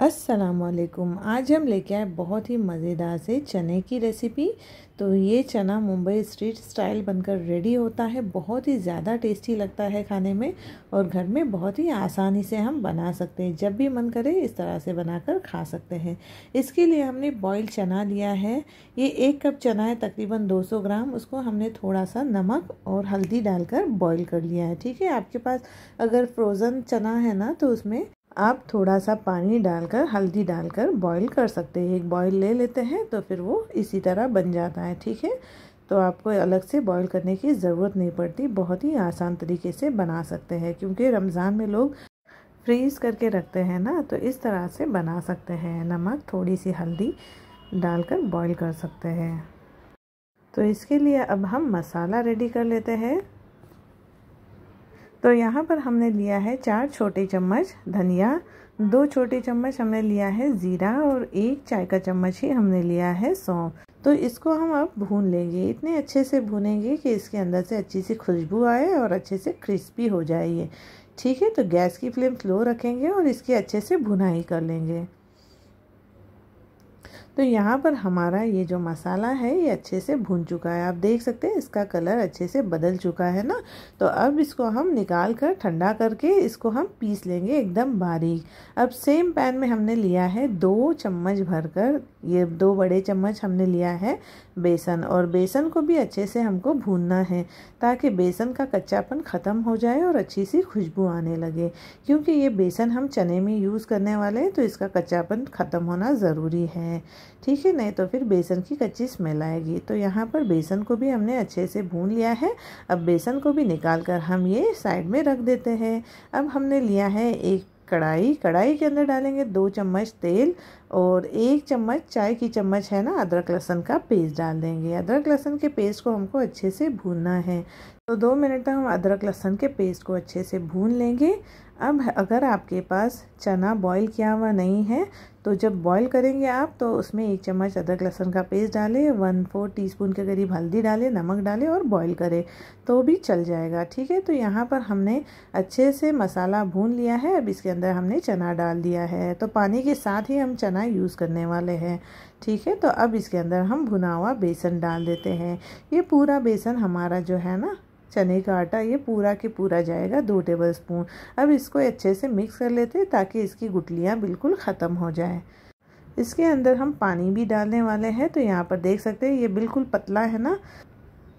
असलकुम आज हम लेके आए बहुत ही मज़ेदार से चने की रेसिपी तो ये चना मुंबई स्ट्रीट स्टाइल बनकर रेडी होता है बहुत ही ज़्यादा टेस्टी लगता है खाने में और घर में बहुत ही आसानी से हम बना सकते हैं जब भी मन करे इस तरह से बनाकर खा सकते हैं इसके लिए हमने बॉयल चना लिया है ये एक कप चना है तकरीबन 200 ग्राम उसको हमने थोड़ा सा नमक और हल्दी डालकर बॉयल कर लिया है ठीक है आपके पास अगर फ्रोज़न चना है ना तो उसमें आप थोड़ा सा पानी डालकर हल्दी डालकर बॉईल कर सकते हैं एक बॉईल ले लेते हैं तो फिर वो इसी तरह बन जाता है ठीक है तो आपको अलग से बॉईल करने की ज़रूरत नहीं पड़ती बहुत ही आसान तरीके से बना सकते हैं क्योंकि रमज़ान में लोग फ्रीज़ करके रखते हैं ना तो इस तरह से बना सकते हैं नमक थोड़ी सी हल्दी डालकर बॉईल कर सकते हैं तो इसके लिए अब हम मसाला रेडी कर लेते हैं तो यहाँ पर हमने लिया है चार छोटे चम्मच धनिया दो छोटे चम्मच हमने लिया है ज़ीरा और एक चाय का चम्मच ही हमने लिया है सौंफ तो इसको हम अब भून लेंगे इतने अच्छे से भूनेंगे कि इसके अंदर से अच्छी सी खुशबू आए और अच्छे से क्रिस्पी हो जाए ये ठीक है तो गैस की फ्लेम स्लो रखेंगे और इसकी अच्छे से भुनाई कर लेंगे तो यहाँ पर हमारा ये जो मसाला है ये अच्छे से भून चुका है आप देख सकते हैं इसका कलर अच्छे से बदल चुका है ना तो अब इसको हम निकाल कर ठंडा करके इसको हम पीस लेंगे एकदम बारीक अब सेम पैन में हमने लिया है दो चम्मच भरकर ये दो बड़े चम्मच हमने लिया है बेसन और बेसन को भी अच्छे से हमको भूनना है ताकि बेसन का कच्चापन ख़त्म हो जाए और अच्छी सी खुशबू आने लगे क्योंकि ये बेसन हम चने में यूज़ करने वाले हैं तो इसका कच्चापन ख़त्म होना ज़रूरी है ठीक है नहीं तो फिर बेसन की कच्ची स्मेल आएगी तो यहाँ पर बेसन को भी हमने अच्छे से भून लिया है अब बेसन को भी निकाल कर हम ये साइड में रख देते हैं अब हमने लिया है एक कढ़ाई कढ़ाई के अंदर डालेंगे दो चम्मच तेल और एक चम्मच चाय की चम्मच है ना अदरक लहसन का पेस्ट डाल देंगे अदरक लहसन के पेस्ट को हमको अच्छे से भूनना है तो दो मिनट तक हम अदरक लहसन के पेस्ट को अच्छे से भून लेंगे अब अगर आपके पास चना बॉईल किया हुआ नहीं है तो जब बॉईल करेंगे आप तो उसमें एक चम्मच अदरक लहसन का पेस्ट डालें वन फोर टीस्पून के करीब हल्दी डालें नमक डालें और बॉईल करें तो भी चल जाएगा ठीक है तो यहाँ पर हमने अच्छे से मसाला भून लिया है अब इसके अंदर हमने चना डाल दिया है तो पानी के साथ ही हम चना बनाए यूज़ करने वाले हैं ठीक है तो अब इसके अंदर हम भुना हुआ बेसन डाल देते हैं ये पूरा बेसन हमारा जो है ना चने का आटा ये पूरा के पूरा जाएगा दो टेबल स्पून अब इसको अच्छे से मिक्स कर लेते हैं ताकि इसकी गुटलियाँ बिल्कुल ख़त्म हो जाए इसके अंदर हम पानी भी डालने वाले हैं तो यहाँ पर देख सकते हैं ये बिल्कुल पतला है ना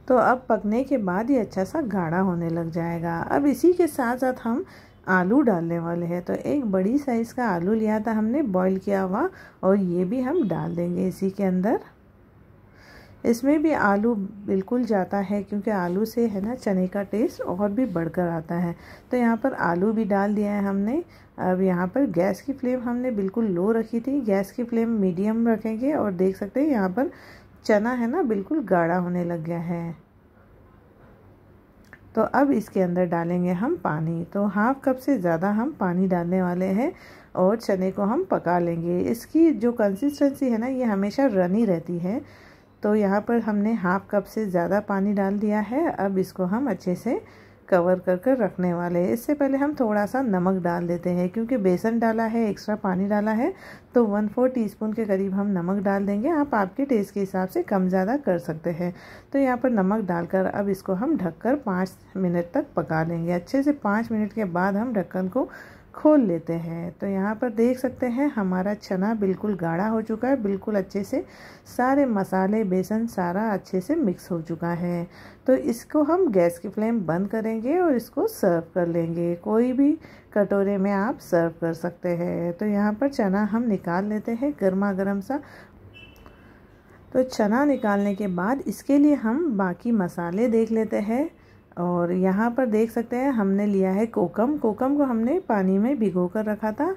तो अब पकने के बाद ये अच्छा सा गाढ़ा होने लग जाएगा अब इसी के साथ साथ हम आलू डालने वाले हैं तो एक बड़ी साइज़ का आलू लिया था हमने बॉईल किया हुआ और ये भी हम डाल देंगे इसी के अंदर इसमें भी आलू बिल्कुल जाता है क्योंकि आलू से है ना चने का टेस्ट और भी बढ़कर आता है तो यहाँ पर आलू भी डाल दिया है हमने अब यहाँ पर गैस की फ्लेम हमने बिल्कुल लो रखी थी गैस की फ्लेम मीडियम रखेंगे और देख सकते हैं यहाँ पर चना है ना बिल्कुल गाढ़ा होने लग गया है तो अब इसके अंदर डालेंगे हम पानी तो हाफ कप से ज़्यादा हम पानी डालने वाले हैं और चने को हम पका लेंगे इसकी जो कंसिस्टेंसी है ना ये हमेशा रनी रहती है तो यहाँ पर हमने हाफ कप से ज़्यादा पानी डाल दिया है अब इसको हम अच्छे से कवर कर कर रखने वाले हैं इससे पहले हम थोड़ा सा नमक डाल देते हैं क्योंकि बेसन डाला है एक्स्ट्रा पानी डाला है तो वन फोर टीस्पून के करीब हम नमक डाल देंगे आप आपके टेस्ट के हिसाब से कम ज़्यादा कर सकते हैं तो यहाँ पर नमक डालकर अब इसको हम ढककर पाँच मिनट तक पका लेंगे अच्छे से पाँच मिनट के बाद हम ढक्कन को खोल लेते हैं तो यहाँ पर देख सकते हैं हमारा चना बिल्कुल गाढ़ा हो चुका है बिल्कुल अच्छे से सारे मसाले बेसन सारा अच्छे से मिक्स हो चुका है तो इसको हम गैस की फ्लेम बंद करेंगे और इसको सर्व कर लेंगे कोई भी कटोरे में आप सर्व कर सकते हैं तो यहाँ पर चना हम निकाल लेते हैं गर्मा गर्म सा तो चना निकालने के बाद इसके लिए हम बाकी मसाले देख लेते हैं और यहाँ पर देख सकते हैं हमने लिया है कोकम कोकम को हमने पानी में भिगो कर रखा था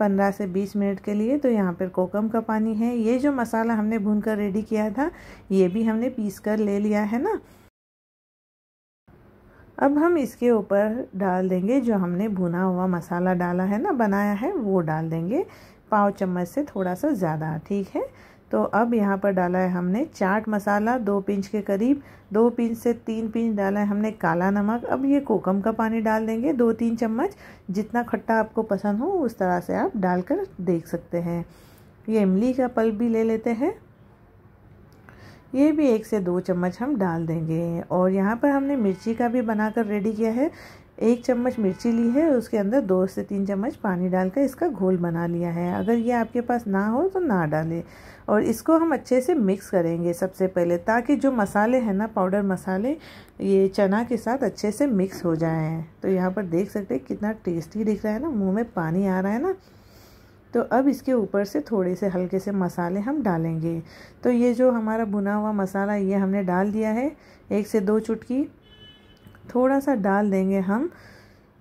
पंद्रह से बीस मिनट के लिए तो यहाँ पर कोकम का पानी है ये जो मसाला हमने भून कर रेडी किया था ये भी हमने पीस कर ले लिया है ना अब हम इसके ऊपर डाल देंगे जो हमने भुना हुआ मसाला डाला है ना बनाया है वो डाल देंगे पाव चम्मच से थोड़ा सा ज़्यादा ठीक है तो अब यहाँ पर डाला है हमने चाट मसाला दो पिंच के करीब दो पिंच से तीन पिंच डाला है हमने काला नमक अब ये कोकम का पानी डाल देंगे दो तीन चम्मच जितना खट्टा आपको पसंद हो उस तरह से आप डालकर देख सकते हैं ये इमली का पल्प भी ले लेते हैं ये भी एक से दो चम्मच हम डाल देंगे और यहाँ पर हमने मिर्ची का भी बनाकर रेडी किया है एक चम्मच मिर्ची ली है उसके अंदर दो से तीन चम्मच पानी डालकर इसका घोल बना लिया है अगर ये आपके पास ना हो तो ना डालें और इसको हम अच्छे से मिक्स करेंगे सबसे पहले ताकि जो मसाले हैं ना पाउडर मसाले ये चना के साथ अच्छे से मिक्स हो जाएं तो यहाँ पर देख सकते हैं कितना टेस्टी दिख रहा है ना मुँह में पानी आ रहा है ना तो अब इसके ऊपर से थोड़े से हल्के से मसाले हम डालेंगे तो ये जो हमारा भुना हुआ मसाला ये हमने डाल दिया है एक से दो चुटकी थोड़ा सा डाल देंगे हम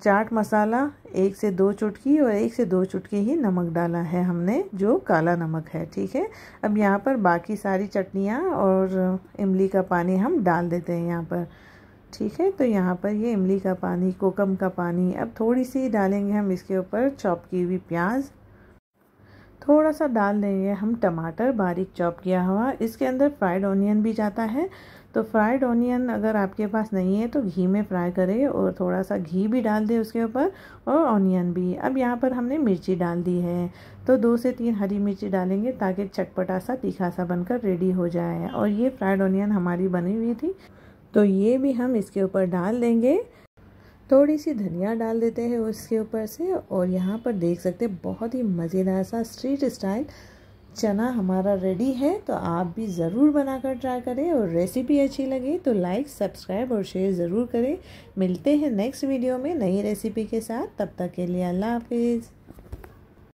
चाट मसाला एक से दो चुटकी और एक से दो चुटकी ही नमक डाला है हमने जो काला नमक है ठीक है अब यहाँ पर बाकी सारी चटनियाँ और इमली का पानी हम डाल देते हैं यहाँ पर ठीक है तो यहाँ पर ये इमली का पानी कोकम का पानी अब थोड़ी सी डालेंगे हम इसके ऊपर चॉप की हुई प्याज थोड़ा सा डाल देंगे हम टमाटर बारीक चॉप किया हुआ इसके अंदर फ्राइड ऑनियन भी जाता है तो फ्राइड ऑनियन अगर आपके पास नहीं है तो घी में फ्राई करें और थोड़ा सा घी भी डाल दें उसके ऊपर और ऑनियन भी अब यहाँ पर हमने मिर्ची डाल दी है तो दो से तीन हरी मिर्ची डालेंगे ताकि चटपटा सा तीखा सा बनकर रेडी हो जाए और ये फ्राइड ऑनियन हमारी बनी हुई थी तो ये भी हम इसके ऊपर डाल देंगे थोड़ी सी धनिया डाल देते हैं उसके ऊपर से और यहाँ पर देख सकते हैं बहुत ही मज़ेदार सा स्ट्रीट स्टाइल चना हमारा रेडी है तो आप भी ज़रूर बनाकर ट्राई करें और रेसिपी अच्छी लगे तो लाइक सब्सक्राइब और शेयर ज़रूर करें मिलते हैं नेक्स्ट वीडियो में नई रेसिपी के साथ तब तक के लिए अल्लाह हाफिज़